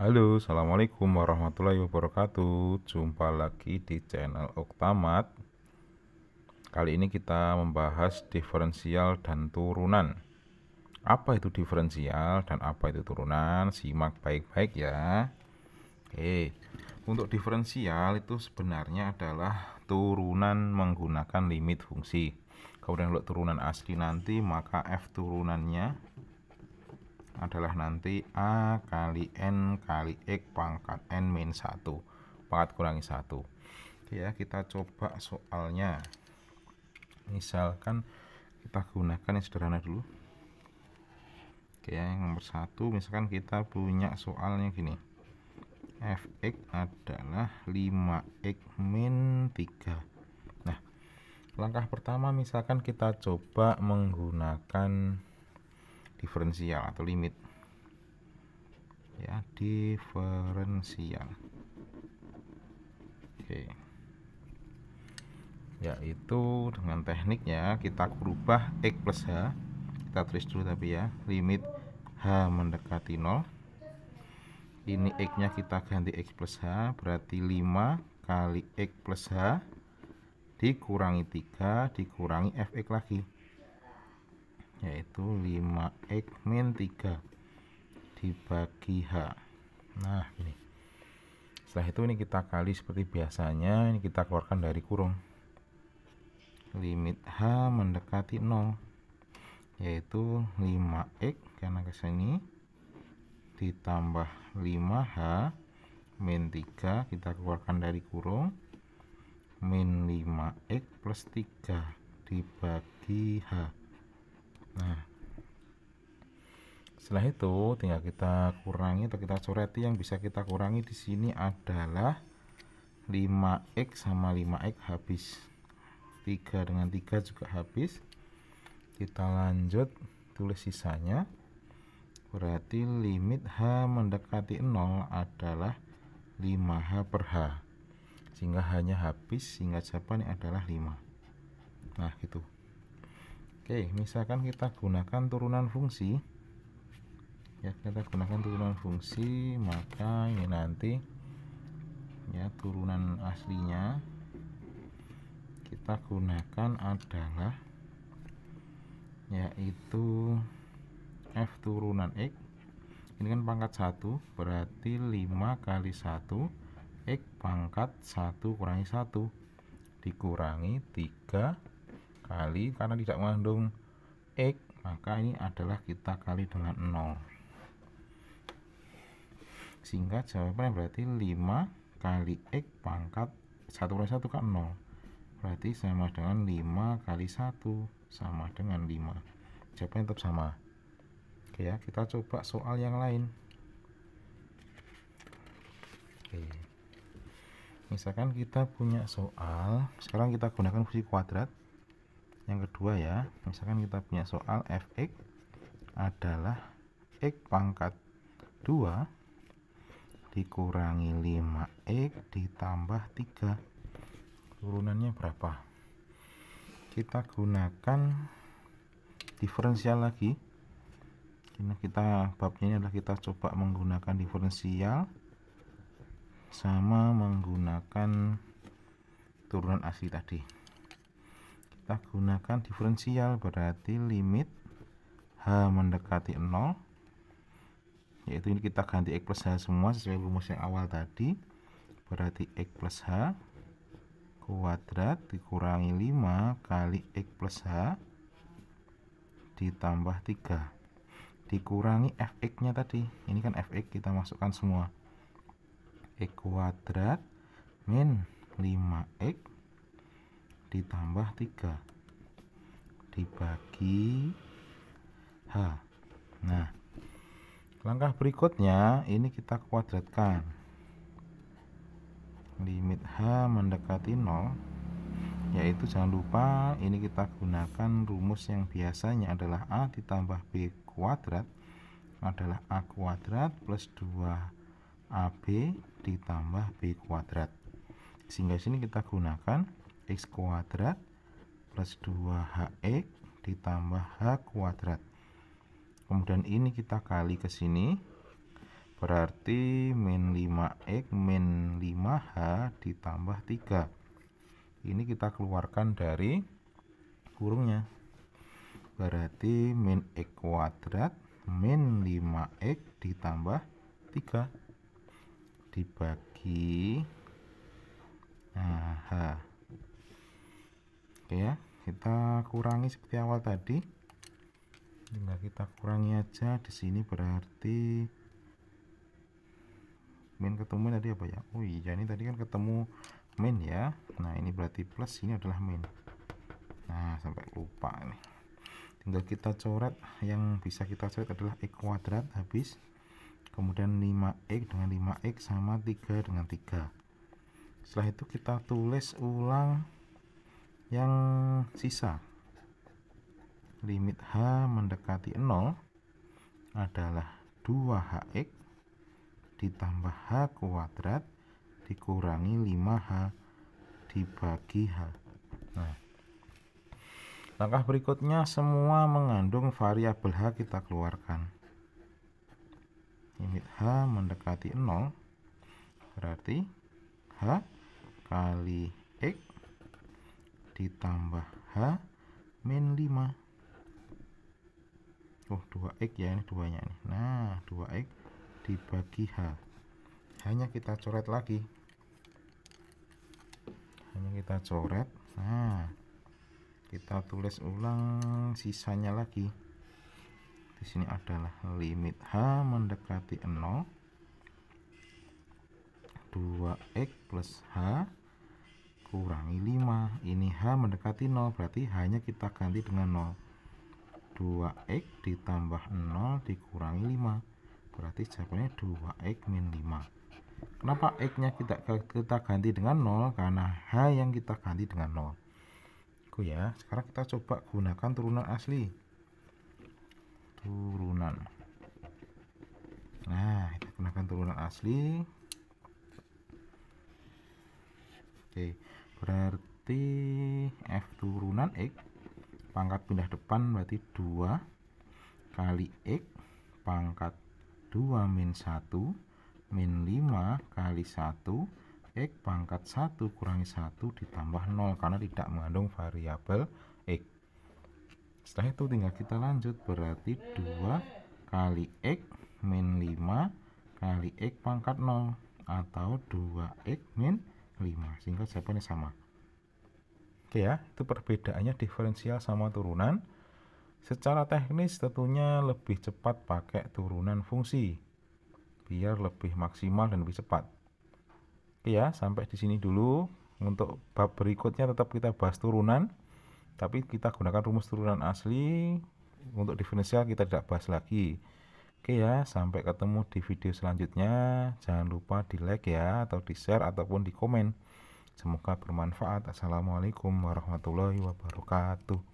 Halo, Assalamualaikum warahmatullahi wabarakatuh Jumpa lagi di channel Oktamat Kali ini kita membahas diferensial dan turunan Apa itu diferensial dan apa itu turunan? Simak baik-baik ya Oke, untuk diferensial itu sebenarnya adalah turunan menggunakan limit fungsi Kemudian kalau turunan asli nanti maka F turunannya adalah nanti A kali N kali X pangkat N min 1 pangkat kurangi 1 ya kita coba soalnya misalkan kita gunakan yang sederhana dulu oke yang nomor satu misalkan kita punya soalnya gini fx adalah 5x min 3 nah langkah pertama misalkan kita coba menggunakan diferensial atau limit ya diferensial oke yaitu dengan tekniknya kita berubah x plus h kita tulis dulu tapi ya limit h mendekati 0 ini x nya kita ganti x plus h berarti 5 kali x plus h dikurangi 3 dikurangi fx lagi yaitu 5x min 3 dibagi H nah ini setelah itu ini kita kali seperti biasanya ini kita keluarkan dari kurung limit H mendekati 0 yaitu 5x karena ke sini ditambah 5H min 3 kita keluarkan dari kurung min 5x plus 3 dibagi H nah setelah itu tinggal kita kurangi atau kita coret yang bisa kita kurangi di sini adalah 5x sama 5x habis 3 dengan 3 juga habis kita lanjut tulis sisanya berarti limit H mendekati 0 adalah 5H per H sehingga hanya habis sehingga jawabannya adalah 5 nah gitu Oke misalkan kita gunakan turunan fungsi ya kita gunakan turunan fungsi maka ini ya nanti ya turunan aslinya kita gunakan adalah yaitu F turunan X ini kan pangkat 1 berarti 5 kali 1 X pangkat 1 kurangi 1 dikurangi 3 kali karena tidak mengandung X maka ini adalah kita kali dengan 0 sehingga jawabannya berarti 5 kali X pangkat 1 per 1 kan 0 berarti sama dengan 5 kali 1 sama dengan 5 jawabannya tetap sama oke ya kita coba soal yang lain oke misalkan kita punya soal sekarang kita gunakan fungsi kuadrat yang kedua ya misalkan kita punya soal fx adalah x pangkat 2 dikurangi 5x ditambah 3 turunannya berapa kita gunakan diferensial lagi karena kita babnya ini adalah kita coba menggunakan diferensial sama menggunakan turunan asli tadi kita gunakan diferensial berarti limit H mendekati 0 yaitu ini kita ganti X plus H semua sesuai rumus yang awal tadi berarti X plus H kuadrat dikurangi 5 kali X plus H ditambah 3 dikurangi fx nya tadi ini kan fx kita masukkan semua x kuadrat min 5x ditambah 3 dibagi H nah langkah berikutnya ini kita kuadratkan limit H mendekati 0 yaitu jangan lupa ini kita gunakan rumus yang biasanya adalah A ditambah B kuadrat adalah A kuadrat plus 2 AB ditambah B kuadrat sehingga sini kita gunakan x kuadrat plus 2hx ditambah h kuadrat kemudian ini kita kali ke sini berarti min 5x min 5h ditambah 3 ini kita keluarkan dari kurungnya berarti min x kuadrat min 5x ditambah 3 dibagi nah, oke ya kita kurangi seperti awal tadi tinggal kita kurangi aja di sini berarti min ketemu tadi apa ya oh iya ini tadi kan ketemu min ya nah ini berarti plus ini adalah min nah sampai lupa ini. tinggal kita coret yang bisa kita coret adalah x kuadrat habis kemudian 5x dengan 5x sama 3 dengan 3 setelah itu kita tulis ulang yang sisa limit H mendekati 0 adalah 2HX ditambah H kuadrat dikurangi 5H dibagi H nah langkah berikutnya semua mengandung variabel H kita keluarkan limit H mendekati 0 berarti H kali X ditambah H min 5 oh 2X ya ini duanya nih nah 2X dibagi H hanya kita coret lagi hanya kita coret nah kita tulis ulang sisanya lagi di sini adalah limit H mendekati 0 2X plus H kurangi 5 ini H mendekati 0 berarti hanya kita ganti dengan 0 2X ditambah 0 dikurangi 5 berarti jawabannya 2X min 5 kenapa X nya kita, kita ganti dengan 0 karena H yang kita ganti dengan 0 Oke ya sekarang kita coba gunakan turunan asli turunan nah kita gunakan turunan asli Oke okay berarti F turunan X pangkat pindah depan berarti 2 kali X pangkat 2 min 1 min 5 kali 1 X pangkat 1 kurangi 1 ditambah 0 karena tidak mengandung variabel X setelah itu tinggal kita lanjut berarti 2 kali X min 5 kali X pangkat 0 atau 2X min 5 sehingga jawabannya sama oke ya itu perbedaannya diferensial sama turunan secara teknis tentunya lebih cepat pakai turunan fungsi biar lebih maksimal dan lebih cepat oke ya sampai di sini dulu untuk bab berikutnya tetap kita bahas turunan tapi kita gunakan rumus turunan asli untuk diferensial kita tidak bahas lagi Oke ya, sampai ketemu di video selanjutnya. Jangan lupa di like ya, atau di share, ataupun di komen. Semoga bermanfaat. Assalamualaikum warahmatullahi wabarakatuh.